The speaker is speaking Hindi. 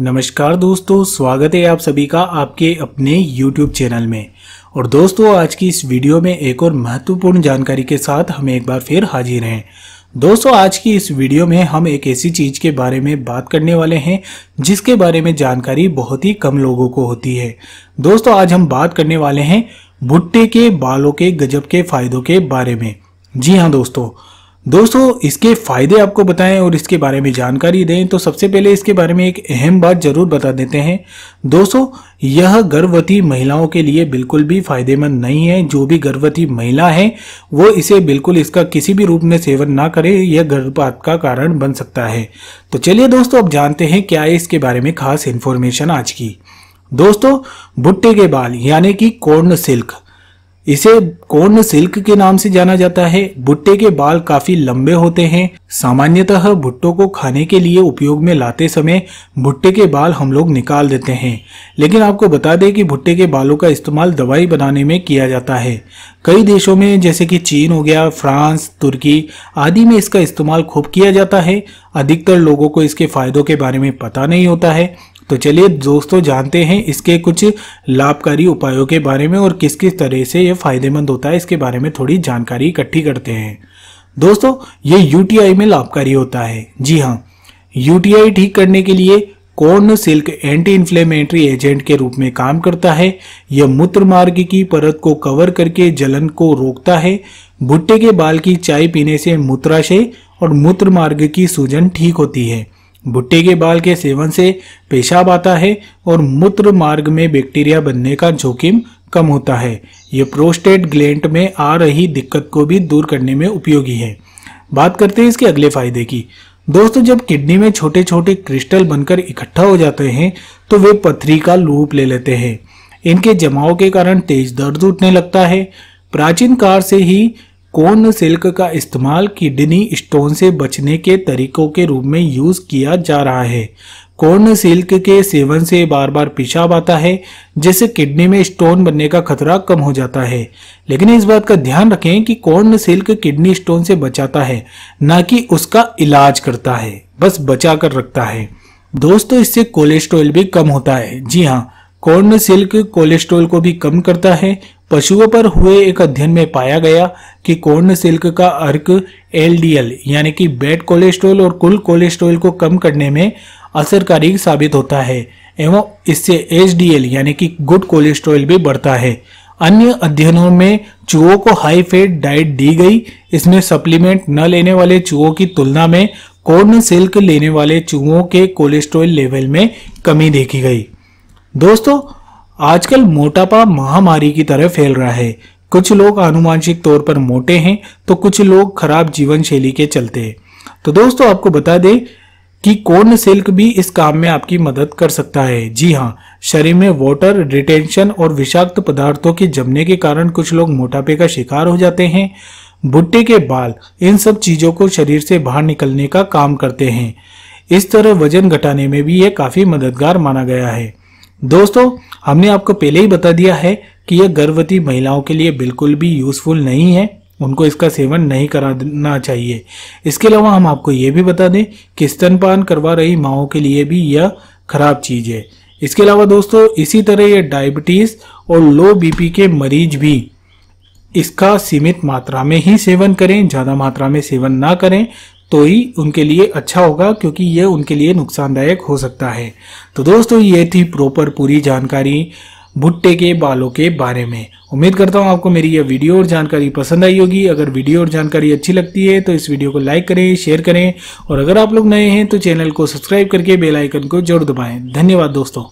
नमस्कार दोस्तों स्वागत है आप सभी का आपके अपने YouTube चैनल में और दोस्तों आज की इस वीडियो में एक और महत्वपूर्ण जानकारी के साथ हम एक बार फिर हाजिर हैं दोस्तों आज की इस वीडियो में हम एक ऐसी चीज के बारे में बात करने वाले हैं जिसके बारे में जानकारी बहुत ही कम लोगों को होती है दोस्तों आज हम बात करने वाले हैं भुट्टे के बालों के गजब के फायदों के बारे में जी हाँ दोस्तों दोस्तों इसके फायदे आपको बताएं और इसके बारे में जानकारी दें तो सबसे पहले इसके बारे में एक अहम बात जरूर बता देते हैं दोस्तों यह गर्भवती महिलाओं के लिए बिल्कुल भी फायदेमंद नहीं है जो भी गर्भवती महिला है वो इसे बिल्कुल इसका किसी भी रूप में सेवन ना करे यह गर्भपात का कारण बन सकता है तो चलिए दोस्तों अब जानते हैं क्या है इसके बारे में खास इन्फॉर्मेशन आज की दोस्तों भुट्टे के बाल यानी कि कॉर्न सिल्क इसे कोर्ण सिल्क के नाम से जाना जाता है भुट्टे के बाल काफी लंबे होते हैं सामान्यतः भुट्टों को खाने के लिए उपयोग में लाते समय भुट्टे के बाल हम लोग निकाल देते हैं लेकिन आपको बता दें कि भुट्टे के बालों का इस्तेमाल दवाई बनाने में किया जाता है कई देशों में जैसे कि चीन हो गया फ्रांस तुर्की आदि में इसका इस्तेमाल खूब किया जाता है अधिकतर लोगों को इसके फायदों के बारे में पता नहीं होता है तो चलिए दोस्तों जानते हैं इसके कुछ लाभकारी उपायों के बारे में और किस किस तरह से ये फायदेमंद होता है इसके बारे में थोड़ी जानकारी इकट्ठी करते हैं दोस्तों ये यूटीआई में लाभकारी होता है जी हाँ यूटीआई ठीक करने के लिए corn silk anti inflammatory agent के रूप में काम करता है यह मूत्र मार्ग की परत को कवर करके जलन को रोकता है भुट्टे के बाल की चाय पीने से मूत्राशय और मूत्र मार्ग की सूजन ठीक होती है भुट्टे के बाल के सेवन से पेशाब आता है और मूत्र मार्ग में बैक्टीरिया बनने का जोखिम कम होता है ये प्रोस्टेट ग्लैंड में आ रही दिक्कत को भी दूर करने में उपयोगी है बात करते हैं इसके अगले फायदे की दोस्तों जब किडनी में छोटे छोटे क्रिस्टल बनकर इकट्ठा हो जाते हैं तो वे पथरी का लूप ले लेते हैं इनके जमाव के कारण तेज दर्द उठने लगता है प्राचीन काल से ही कौन सिल्क का इस्तेमाल किडनी स्टोन से बचने के तरीकों के रूप में यूज किया जा रहा है कौन सिल्क के सेवन से बार बार पेशाब आता है जिससे किडनी में स्टोन बनने का खतरा कम हो जाता है लेकिन इस बात का ध्यान रखें कि कौन सिल्क किडनी स्टोन से बचाता है न कि उसका इलाज करता है बस बचा कर रखता है दोस्तों इससे कोलेस्ट्रॉल भी कम होता है जी हाँ कॉर्न सिल्क कोलेस्ट्रॉल को भी कम करता है पशुओं पर हुए एक अध्ययन में पाया गया कि कोर्न सिल्क का अर्क एलडीएल यानी कि बैड कोलेस्ट्रॉल और कुल कोलेस्ट्रॉल को कम करने में असरकारी साबित होता है एवं इससे एचडीएल यानी कि गुड कोलेस्ट्रॉल भी बढ़ता है अन्य अध्ययनों में चूहों को हाई फैट डाइट दी गई इसमें सप्लीमेंट न लेने वाले चूहों की तुलना में कोर्न सिल्क लेने वाले चूहों के कोलेस्ट्रॉल लेवल में कमी देखी गई दोस्तों आजकल मोटापा महामारी की तरह फैल रहा है कुछ लोग आनुवांशिक तौर पर मोटे हैं तो कुछ लोग खराब जीवन शैली के चलते हैं तो दोस्तों आपको बता दें कि कोर्न सिल्क भी इस काम में आपकी मदद कर सकता है जी हाँ शरीर में वाटर रिटेंशन और विषाक्त पदार्थों के जमने के कारण कुछ लोग मोटापे का शिकार हो जाते हैं भुट्टे के बाल इन सब चीजों को शरीर से बाहर निकलने का काम करते हैं इस तरह वजन घटाने में भी ये काफी मददगार माना गया है दोस्तों हमने आपको पहले ही बता दिया है कि यह गर्भवती महिलाओं के लिए बिल्कुल भी यूजफुल नहीं है उनको इसका सेवन नहीं कराना चाहिए इसके अलावा हम आपको ये भी बता दें कि स्तनपान करवा रही माओ के लिए भी यह खराब चीज़ है इसके अलावा दोस्तों इसी तरह यह डायबिटीज़ और लो बीपी के मरीज भी इसका सीमित मात्रा में ही सेवन करें ज़्यादा मात्रा में सेवन ना करें तो ही उनके लिए अच्छा होगा क्योंकि ये उनके लिए नुकसानदायक हो सकता है तो दोस्तों ये थी प्रॉपर पूरी जानकारी भुट्टे के बालों के बारे में उम्मीद करता हूँ आपको मेरी यह वीडियो और जानकारी पसंद आई होगी अगर वीडियो और जानकारी अच्छी लगती है तो इस वीडियो को लाइक करें शेयर करें और अगर आप लोग नए हैं तो चैनल को सब्सक्राइब करके बेलाइकन को जरूर दबाएं धन्यवाद दोस्तों